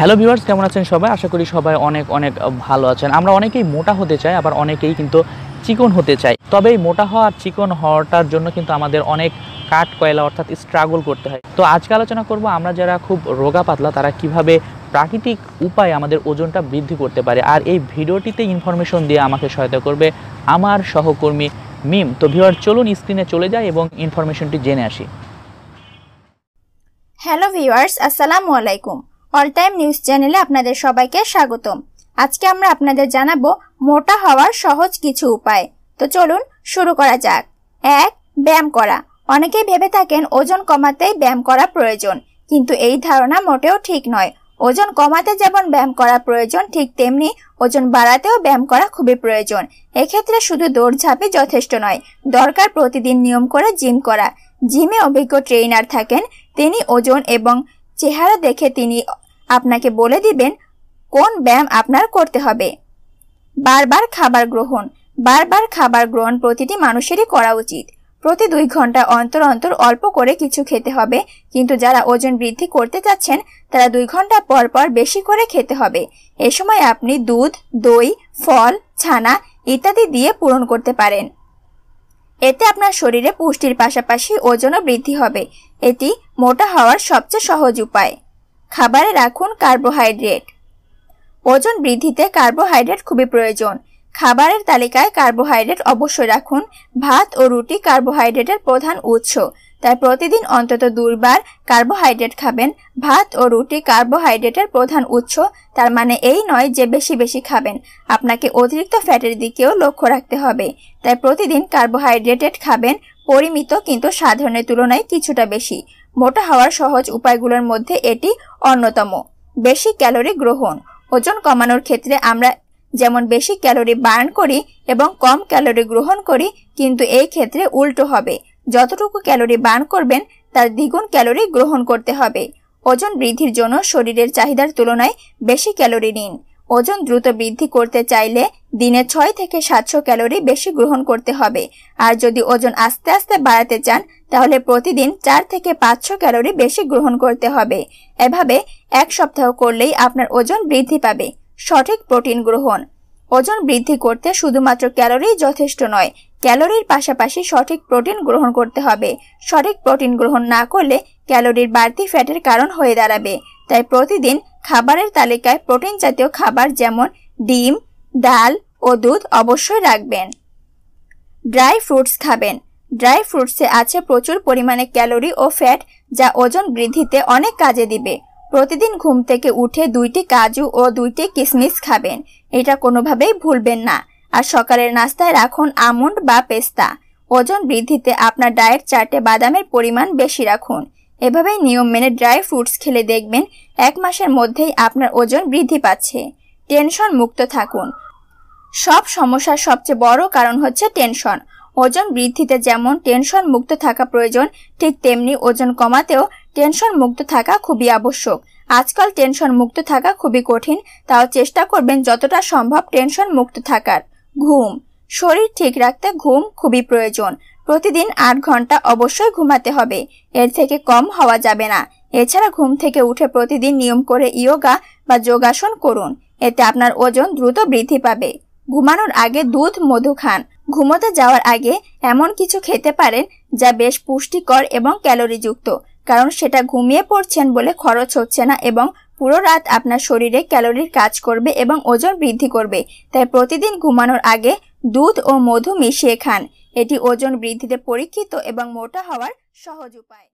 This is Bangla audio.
হ্যালো ভিউয়ার্স কেমন আছেন সবাই আশা করি সবাই অনেক অনেক ভালো আছেন আমরা অনেকেই মোটা হতে চাই আবার অনেকেই কিন্তু চিকন হতে চাই তবে এই মোটা হওয়া আর চিকন হওয়াটার জন্য কিন্তু আমাদের অনেক কাঠ কয়লা অর্থাৎ স্ট্রাগল করতে হয় তো আজকে আলোচনা করব আমরা যারা খুব রোগা পাতলা তারা কিভাবে প্রাকৃতিক উপায়ে আমাদের ওজনটা বৃদ্ধি করতে পারে আর এই ভিডিওটিতে ইনফরমেশন দিয়ে আমাকে সহায়তা করবে আমার সহকর্মী মিম তো ভিউয়ার চলুন স্ক্রিনে চলে যায় এবং ইনফরমেশনটি জেনে আসি হ্যালো ভিউয়ার্স আসসালামু আলাইকুম অল টাইম নিউজ চ্যানেলে আপনাদের সবাইকে স্বাগতম আজকে আমরা আপনাদের জানাবো মোটা হওয়ার সহজ কিছু উপায় তো চলুন শুরু করা যাক এক ব্যায়াম করা অনেকেই ভেবে থাকেন ওজন কমাতেই ব্যায়াম করা প্রয়োজন কিন্তু এই ধারণা মোটেও ঠিক নয় ওজন কমাতে যেমন ব্যায়াম করা প্রয়োজন ঠিক তেমনি ওজন বাড়াতেও ব্যায়াম করা খুবই প্রয়োজন এক্ষেত্রে শুধু দৌড় ঝাঁপে যথেষ্ট নয় দরকার প্রতিদিন নিয়ম করে জিম করা জিমে অভিজ্ঞ ট্রেইনার থাকেন তিনি ওজন এবং চেহারা দেখে তিনি আপনাকে বলে দিবেন কোন ব্যায়াম আপনার করতে হবে বারবার খাবার গ্রহণ বারবার খাবার গ্রহণ প্রতিটি মানুষেরই করা উচিত প্রতি দুই ঘন্টা অন্তর অন্তর অল্প করে কিছু খেতে হবে কিন্তু যারা ওজন বৃদ্ধি করতে চাচ্ছেন তারা দুই ঘন্টা পর পর বেশি করে খেতে হবে এ সময় আপনি দুধ দই ফল ছানা ইত্যাদি দিয়ে পূরণ করতে পারেন এতে আপনার শরীরে পুষ্টির পাশাপাশি ওজনও বৃদ্ধি হবে এটি মোটা হওয়ার সবচেয়ে সহজ উপায় খাবারে রাখুন কার্বোহাইড্রেট ওজন বৃদ্ধিতে কার্বোহাইড্রেট খুবই প্রয়োজন খাবারের তালিকায় কার্বোহাইড্রেট অবশ্যই রাখুন ভাত ও রুটি কার্বোহাইড্রেটের প্রধান উৎস তাই প্রতিদিন অন্তত দুবার কার্বোহাইড্রেট খাবেন ভাত ও রুটি কার্বোহাইড্রেটের প্রধান উৎস তার মানে এই নয় যে বেশি বেশি খাবেন আপনাকে অতিরিক্ত ফ্যাটের দিকেও লক্ষ্য রাখতে হবে তাই প্রতিদিন কার্বোহাইড্রেটেড খাবেন পরিমিত কিন্তু সাধারণের তুলনায় কিছুটা বেশি মোটা হওয়ার সহজ উপায়গুলোর মধ্যে এটি অন্যতম বেশি ক্যালোরি গ্রহণ ওজন কমানোর ক্ষেত্রে আমরা যেমন বেশি ক্যালোরি বার্ন করি এবং কম ক্যালোরি গ্রহণ করি কিন্তু এই ক্ষেত্রে উল্টো হবে যতটুকু ক্যালোরি বার্ন করবেন তার দ্বিগুণ ক্যালোরি গ্রহণ করতে হবে ওজন বৃদ্ধির জন্য শরীরের চাহিদার তুলনায় বেশি ক্যালোরি নিন ওজন দ্রুত বৃদ্ধি করতে চাইলে দিনে ছয় থেকে সাতশো ক্যালোরি বেশি গ্রহণ করতে হবে আর যদি ওজন আস্তে আস্তে বাড়াতে চান তাহলে প্রতিদিন চার থেকে পাঁচশো ক্যালোরি বেশি গ্রহণ করতে হবে এভাবে এক সপ্তাহ করলেই আপনার ওজন বৃদ্ধি পাবে সঠিক প্রোটিন গ্রহণ ওজন বৃদ্ধি করতে শুধুমাত্র ক্যালোরি যথেষ্ট নয় ক্যালোরির পাশাপাশি সঠিক প্রোটিন গ্রহণ করতে হবে সঠিক প্রোটিন গ্রহণ না করলে ক্যালোরির বাড়তি ফ্যাটের কারণ হয়ে দাঁড়াবে তাই প্রতিদিন খাবারের তালিকায় প্রোটিন জাতীয় খাবার যেমন ডিম ডাল ও দুধ অবশ্যই রাখবেন ড্রাই ফ্রুটস খাবেন ড্রাই ফ্রুটসে আছে প্রচুর পরিমাণে ক্যালোরি ও ফ্যাট যা ওজন বৃদ্ধিতে অনেক কাজে দিবে প্রতিদিন ঘুম থেকে উঠে দুইটি কাজু ও দুইটি কিসমিস খাবেন এটা কোনোভাবেই ভুলবেন না আর সকালের নাস্তায় রাখুন আমন্ড বা পেস্তা ওজন বৃদ্ধিতে আপনার ডায়েট চার্টে বাদামের পরিমাণ বেশি রাখুন এভাবেই নিয়ম মেনে ড্রাই ফ্রুটস খেলে দেখবেন এক মাসের মধ্যেই আপনার ওজন বৃদ্ধি পাচ্ছে টেনশন মুক্ত থাকুন সব সমস্যার সবচেয়ে বড় কারণ হচ্ছে টেনশন ওজন বৃদ্ধিতে যেমন টেনশন মুক্ত থাকা প্রয়োজন ঠিক তেমনি ওজন কমাতেও টেনশন মুক্ত থাকা খুবই আবশ্যক আজকাল টেনশন মুক্ত থাকা খুবই কঠিন তাও চেষ্টা করবেন যতটা সম্ভব টেনশন মুক্ত থাকার ঘুম শরীর ঠিক রাখতে ঘুম খুবই প্রয়োজন প্রতিদিন আট ঘন্টা অবশ্যই ঘুমাতে হবে এর থেকে কম হওয়া যাবে না এছাড়া ঘুম থেকে উঠে প্রতিদিন নিয়ম করে ইয়োগা বা যোগাসন করুন এতে আপনার ওজন দ্রুত বৃদ্ধি পাবে ঘুমানোর আগে দুধ মধু খান ঘুমোতে যাওয়ার আগে এমন কিছু খেতে পারেন যা বেশ পুষ্টিকর এবং ক্যালোরিযুক্ত কারণ সেটা ঘুমিয়ে পড়ছেন বলে খরচ হচ্ছে না এবং পুরো রাত আপনার শরীরে ক্যালোরির কাজ করবে এবং ওজন বৃদ্ধি করবে তাই প্রতিদিন ঘুমানোর আগে দুধ ও মধু মিশিয়ে খান এটি ওজন বৃদ্ধিতে পরীক্ষিত এবং মোটা হওয়ার সহজ উপায়